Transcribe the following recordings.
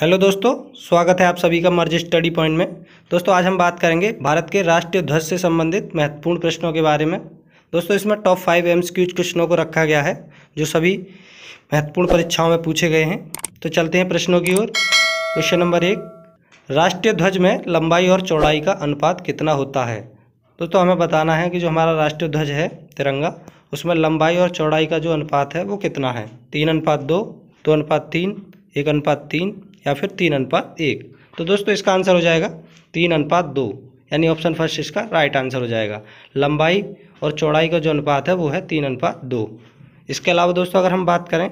hello दोस्तों स्वागत है आप सभी का मर्ज स्टडी पॉइंट में दोस्तों आज हम बात करेंगे भारत के राष्ट्रीय ध्वज से संबंधित महत्वपूर्ण प्रश्नों के बारे में दोस्तों इसमें टॉप फाइव एम्स क्यूज क्वेश्चनों को रखा गया है जो सभी महत्वपूर्ण परीक्षाओं में पूछे गए हैं तो चलते हैं प्रश्नों की ओर क्वेश्चन नंबर एक राष्ट्रीय ध्वज में लंबाई और चौड़ाई का अनुपात कितना होता है दोस्तों हमें बताना है कि जो हमारा राष्ट्रीय ध्वज है तिरंगा उसमें लंबाई और चौड़ाई का जो अनुपात है वो कितना है तीन अनुपात दो दो अनुपात तीन एक अनुपात तीन या फिर तीन अनुपात एक तो दोस्तों इसका आंसर हो जाएगा तीन अनुपात दो यानी ऑप्शन फर्स्ट इसका राइट आंसर हो जाएगा लंबाई और चौड़ाई का जो अनुपात है वो है तीन अनुपात दो इसके अलावा दोस्तों अगर हम बात करें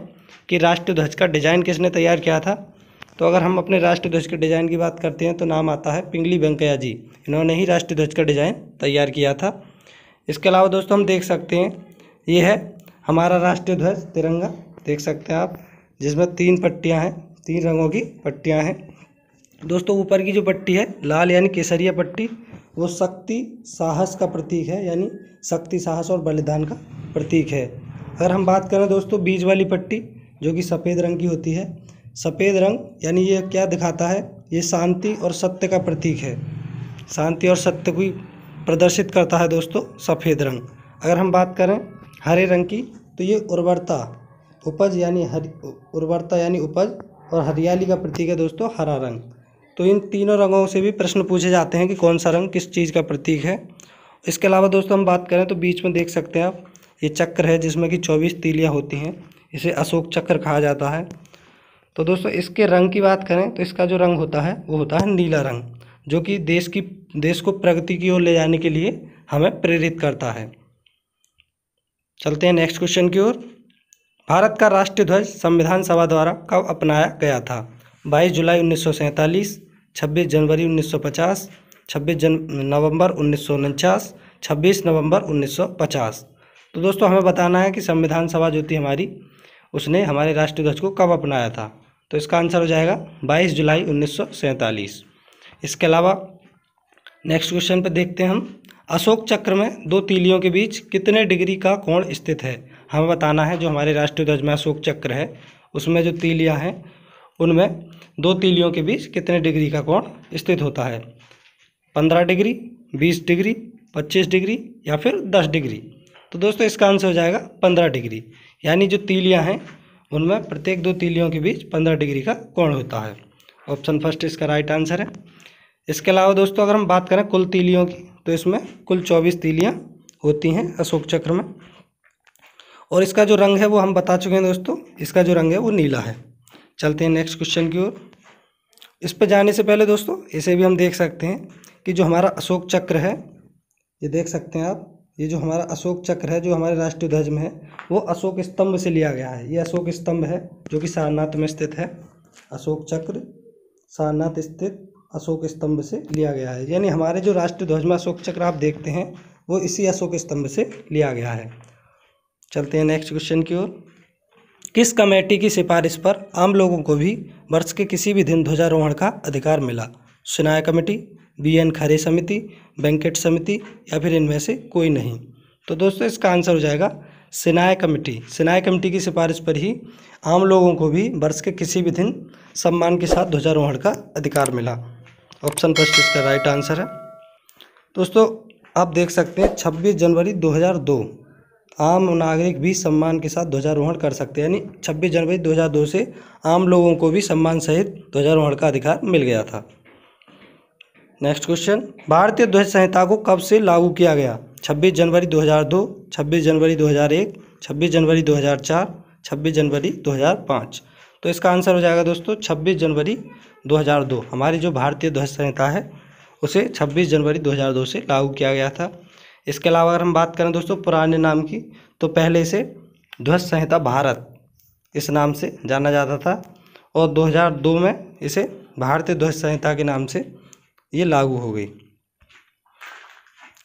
कि राष्ट्रीय ध्वज का डिज़ाइन किसने तैयार किया था तो अगर हम अपने राष्ट्रीय ध्वज के डिज़ाइन की बात करते हैं तो नाम आता है पिंगली वेंकैया जी इन्होंने ही राष्ट्रीय ध्वज का डिज़ाइन तैयार किया था इसके अलावा दोस्तों हम देख सकते हैं ये है हमारा राष्ट्रीय ध्वज तिरंगा देख सकते हैं आप जिसमें तीन पट्टियाँ हैं तीन रंगों की पट्टियाँ हैं दोस्तों ऊपर की जो पट्टी है लाल यानी केसरिया पट्टी वो शक्ति साहस का प्रतीक है यानी शक्ति साहस और बलिदान का प्रतीक है अगर हम बात करें दोस्तों बीज वाली पट्टी जो कि सफ़ेद रंग की होती है सफ़ेद रंग यानी ये क्या दिखाता है ये शांति और सत्य का प्रतीक है शांति और सत्य को प्रदर्शित करता है दोस्तों सफ़ेद रंग अगर हम बात करें हरे रंग की तो ये उर्वरता उपज यानी हरी उर्वरता यानी उपज और हरियाली का प्रतीक है दोस्तों हरा रंग तो इन तीनों रंगों से भी प्रश्न पूछे जाते हैं कि कौन सा रंग किस चीज़ का प्रतीक है इसके अलावा दोस्तों हम बात करें तो बीच में देख सकते हैं आप ये चक्र है जिसमें कि चौबीस तीलियाँ होती हैं इसे अशोक चक्र कहा जाता है तो दोस्तों इसके रंग की बात करें तो इसका जो रंग होता है वो होता है नीला रंग जो कि देश की देश को प्रगति की ओर ले जाने के लिए हमें प्रेरित करता है चलते हैं नेक्स्ट क्वेश्चन की ओर भारत का राष्ट्रीय ध्वज संविधान सभा द्वारा कब अपनाया गया था 22 जुलाई 1947, 26 जनवरी 1950, 26 जन नवंबर उन्नीस 26 नवंबर 1950 तो दोस्तों हमें बताना है कि संविधान सभा जो थी हमारी उसने हमारे राष्ट्रीय ध्वज को कब अपनाया था तो इसका आंसर हो जाएगा 22 जुलाई 1947 इसके अलावा नेक्स्ट क्वेश्चन पर देखते हैं हम अशोक चक्र में दो तीलियों के बीच कितने डिग्री का कोण स्थित है हमें बताना है जो हमारे राष्ट्रीय ध्वज में अशोक चक्र है उसमें जो तीलियाँ हैं उनमें दो तीलियों के बीच कितने डिग्री का कोण स्थित होता है पंद्रह डिग्री बीस डिग्री पच्चीस डिग्री या फिर दस डिग्री तो दोस्तों इसका आंसर हो जाएगा पंद्रह डिग्री यानी जो तीलियाँ हैं उनमें प्रत्येक दो तीलियों के बीच पंद्रह डिग्री का कोण होता है ऑप्शन फर्स्ट इसका राइट आंसर है इसके अलावा दोस्तों अगर हम बात करें कुल तीलियों की तो इसमें कुल चौबीस तीलियाँ होती हैं अशोक चक्र में और इसका जो रंग है वो हम बता चुके हैं दोस्तों इसका जो रंग है वो नीला है चलते हैं नेक्स्ट क्वेश्चन की ओर इस पर जाने से पहले दोस्तों इसे भी हम देख सकते हैं कि जो हमारा अशोक चक्र है ये देख सकते हैं आप ये जो हमारा अशोक चक्र है जो हमारे राष्ट्रीय ध्वज में है वो अशोक स्तंभ से लिया गया है ये अशोक स्तंभ है जो कि सारनाथ में स्थित है अशोक चक्र सारनाथ स्थित अशोक स्तंभ से लिया गया है यानी हमारे जो राष्ट्रीय ध्वज में अशोक चक्र आप देखते हैं वो इसी अशोक स्तंभ से लिया गया है चलते हैं नेक्स्ट क्वेश्चन की ओर किस कमेटी की सिफारिश पर आम लोगों को भी वर्ष के किसी भी दिन ध्वजारोहण का अधिकार मिला सुनाया कमेटी बी एन खरे समिति बैंकेट समिति या फिर इनमें से कोई नहीं तो दोस्तों इसका आंसर हो जाएगा सिनाय कमेटी सिनाय कमेटी की सिफारिश पर ही आम लोगों को भी वर्ष के किसी भी दिन सम्मान के साथ ध्वजारोहण का अधिकार मिला ऑप्शन फर्स्ट इसका राइट आंसर है दोस्तों आप देख सकते हैं 26 जनवरी 2002 आम नागरिक भी सम्मान के साथ ध्वजारोहण कर सकते हैं यानी 26 जनवरी 2002 से आम लोगों को भी सम्मान सहित ध्वजारोहण का अधिकार मिल गया था नेक्स्ट क्वेश्चन भारतीय ध्वज संहिता को कब से लागू किया गया 26 जनवरी 2002 26 जनवरी 2001 26 जनवरी 2004 26 जनवरी 2005 तो इसका आंसर हो जाएगा दोस्तों छब्बीस जनवरी दो हमारी जो भारतीय ध्वज संहिता है उसे छब्बीस जनवरी दो से लागू किया गया था इसके अलावा अगर हम बात करें दोस्तों पुराने नाम की तो पहले इसे ध्वज संहिता भारत इस नाम से जाना जाता था और 2002 में इसे भारतीय ध्वज संहिता के नाम से ये लागू हो गई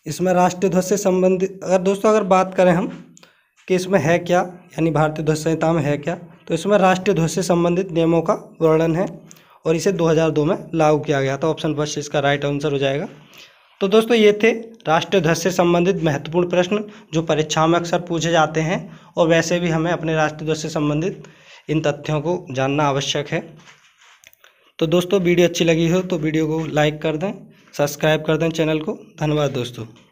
इसमें राष्ट्रीय ध्वज से संबंधित अगर दोस्तों अगर बात करें हम कि इसमें है क्या यानी भारतीय ध्वज संहिता में है क्या तो इसमें राष्ट्रीय ध्वज से संबंधित नियमों का वर्णन है और इसे 2002 में लागू किया गया था ऑप्शन फर्स्ट इसका राइट आंसर हो जाएगा तो दोस्तों ये थे राष्ट्रीय ध्वज से संबंधित महत्वपूर्ण प्रश्न जो परीक्षा में अक्सर पूछे जाते हैं और वैसे भी हमें अपने राष्ट्रीय ध्वज से संबंधित इन तथ्यों को जानना आवश्यक है तो दोस्तों वीडियो अच्छी लगी हो तो वीडियो को लाइक कर दें सब्सक्राइब कर दें चैनल को धन्यवाद दोस्तों